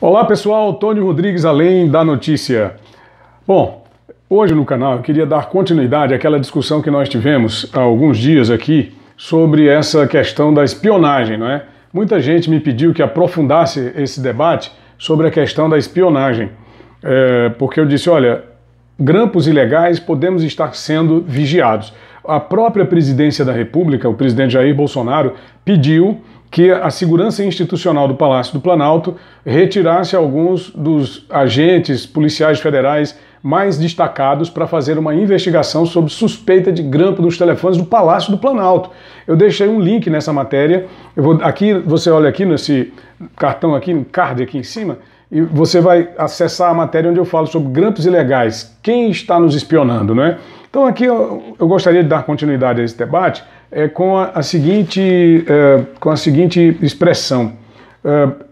Olá pessoal, Tony Rodrigues Além da Notícia. Bom, hoje no canal eu queria dar continuidade àquela discussão que nós tivemos há alguns dias aqui sobre essa questão da espionagem, não é? Muita gente me pediu que aprofundasse esse debate sobre a questão da espionagem, é, porque eu disse, olha, grampos ilegais podemos estar sendo vigiados. A própria presidência da República, o presidente Jair Bolsonaro, pediu que a segurança institucional do Palácio do Planalto retirasse alguns dos agentes policiais federais mais destacados para fazer uma investigação sobre suspeita de grampo dos telefones do Palácio do Planalto. Eu deixei um link nessa matéria. Eu vou aqui, você olha aqui nesse cartão aqui, no card aqui em cima, e você vai acessar a matéria onde eu falo sobre grampos ilegais, quem está nos espionando, não é? Então, aqui eu, eu gostaria de dar continuidade a esse debate é, com, a, a seguinte, é, com a seguinte expressão.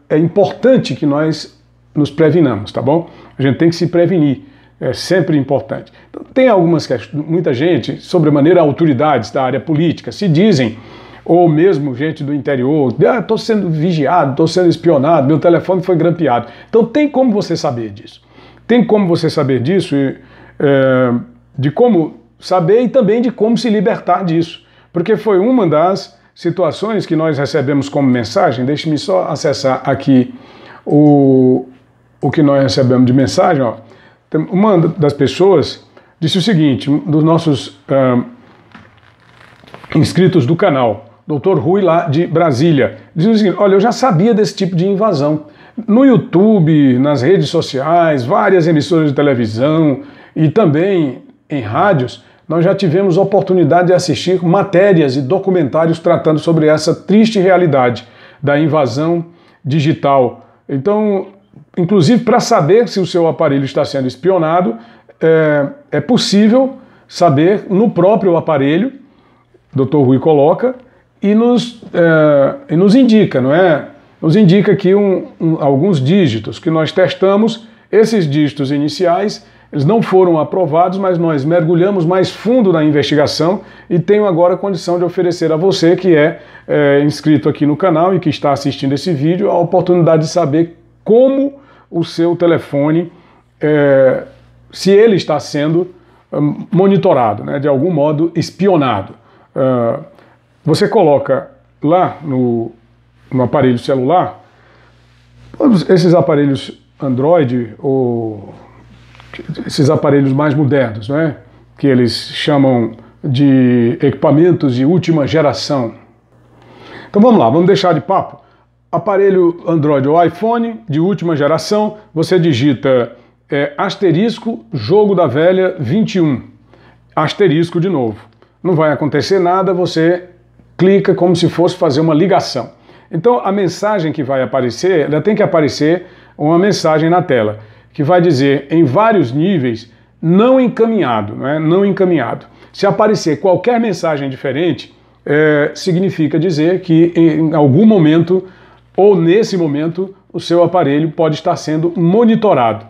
É, é, importante que nós nos prevenamos, tá bom? A gente tem que se prevenir. É sempre importante. Então, tem algumas questões, muita gente, sobremaneira autoridades da área política, se dizem ou mesmo gente do interior, estou ah, sendo vigiado, estou sendo espionado, meu telefone foi grampeado. Então tem como você saber disso. Tem como você saber disso e, é, de como saber e também de como se libertar disso, porque foi uma das situações que nós recebemos como mensagem. Deixe-me só acessar aqui o, o que nós recebemos de mensagem. Ó. Uma das pessoas disse o seguinte, um dos nossos inscritos do canal, doutor Rui lá de Brasília, disse o seguinte, olha, eu já sabia desse tipo de invasão. No YouTube, nas redes sociais, várias emissoras de televisão e também em rádios, nós já tivemos oportunidade de assistir matérias e documentários tratando sobre essa triste realidade da invasão digital. Então, inclusive para saber se o seu aparelho está sendo espionado, é, é possível saber no próprio aparelho, Dr. Rui coloca, e nos, é, e nos indica, não é? Nos indica aqui um, um, alguns dígitos que nós testamos, esses dígitos iniciais eles não foram aprovados, mas nós mergulhamos mais fundo na investigação e tenho agora a condição de oferecer a você que é, é inscrito aqui no canal e que está assistindo esse vídeo a oportunidade de saber como o seu telefone, é, se ele está sendo hum, monitorado, né, de algum modo espionado. Ah, você coloca lá no, no aparelho celular, esses aparelhos Android ou esses aparelhos mais modernos, né? que eles chamam de equipamentos de última geração. Então vamos lá, vamos deixar de papo. Aparelho Android ou iPhone de última geração, você digita é, asterisco jogo da velha 21, asterisco de novo. Não vai acontecer nada, você clica como se fosse fazer uma ligação. Então a mensagem que vai aparecer, ela tem que aparecer uma mensagem na tela que vai dizer em vários níveis não encaminhado, né? não encaminhado. Se aparecer qualquer mensagem diferente, é, significa dizer que em algum momento ou nesse momento o seu aparelho pode estar sendo monitorado.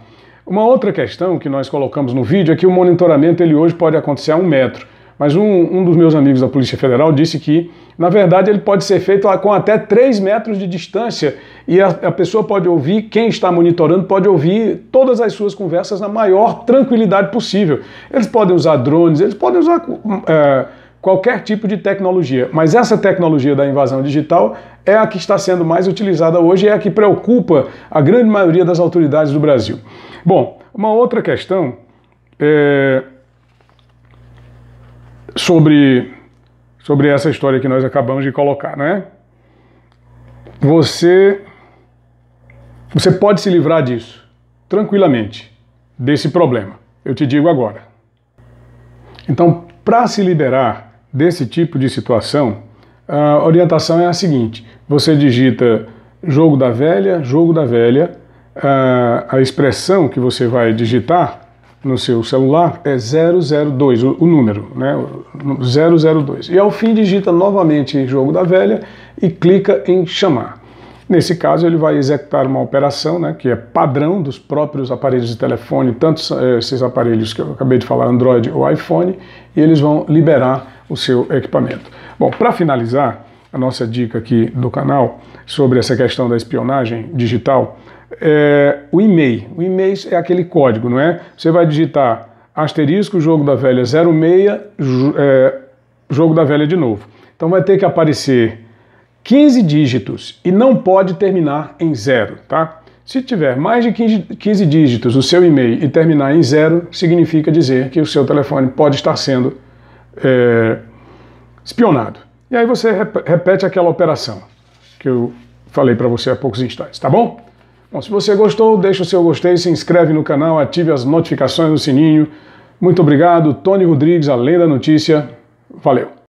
Uma outra questão que nós colocamos no vídeo é que o monitoramento ele hoje pode acontecer a um metro mas um, um dos meus amigos da Polícia Federal disse que, na verdade, ele pode ser feito com até 3 metros de distância e a, a pessoa pode ouvir, quem está monitorando pode ouvir todas as suas conversas na maior tranquilidade possível. Eles podem usar drones, eles podem usar. É, qualquer tipo de tecnologia. Mas essa tecnologia da invasão digital é a que está sendo mais utilizada hoje e é a que preocupa a grande maioria das autoridades do Brasil. Bom, uma outra questão é sobre, sobre essa história que nós acabamos de colocar, né? Você, você pode se livrar disso, tranquilamente, desse problema. Eu te digo agora. Então, para se liberar desse tipo de situação, a orientação é a seguinte: você digita jogo da velha, jogo da velha, a expressão que você vai digitar no seu celular é 002, o, o número, né? 002. E ao fim digita novamente jogo da velha e clica em chamar. Nesse caso, ele vai executar uma operação né, que é padrão dos próprios aparelhos de telefone, tanto esses aparelhos que eu acabei de falar, Android ou iPhone, e eles vão liberar o seu equipamento. Bom, para finalizar, a nossa dica aqui do canal sobre essa questão da espionagem digital, é, o e-mail. O e-mail é aquele código, não é? Você vai digitar asterisco jogo da velha 06, é, jogo da velha de novo. Então vai ter que aparecer 15 dígitos e não pode terminar em zero, tá? Se tiver mais de 15 dígitos o seu e-mail e terminar em zero, significa dizer que o seu telefone pode estar sendo é, espionado. E aí você repete aquela operação que eu falei para você há poucos instantes, tá bom? Bom, se você gostou, deixa o seu gostei, se inscreve no canal, ative as notificações no sininho. Muito obrigado, Tony Rodrigues, Além da Notícia. Valeu!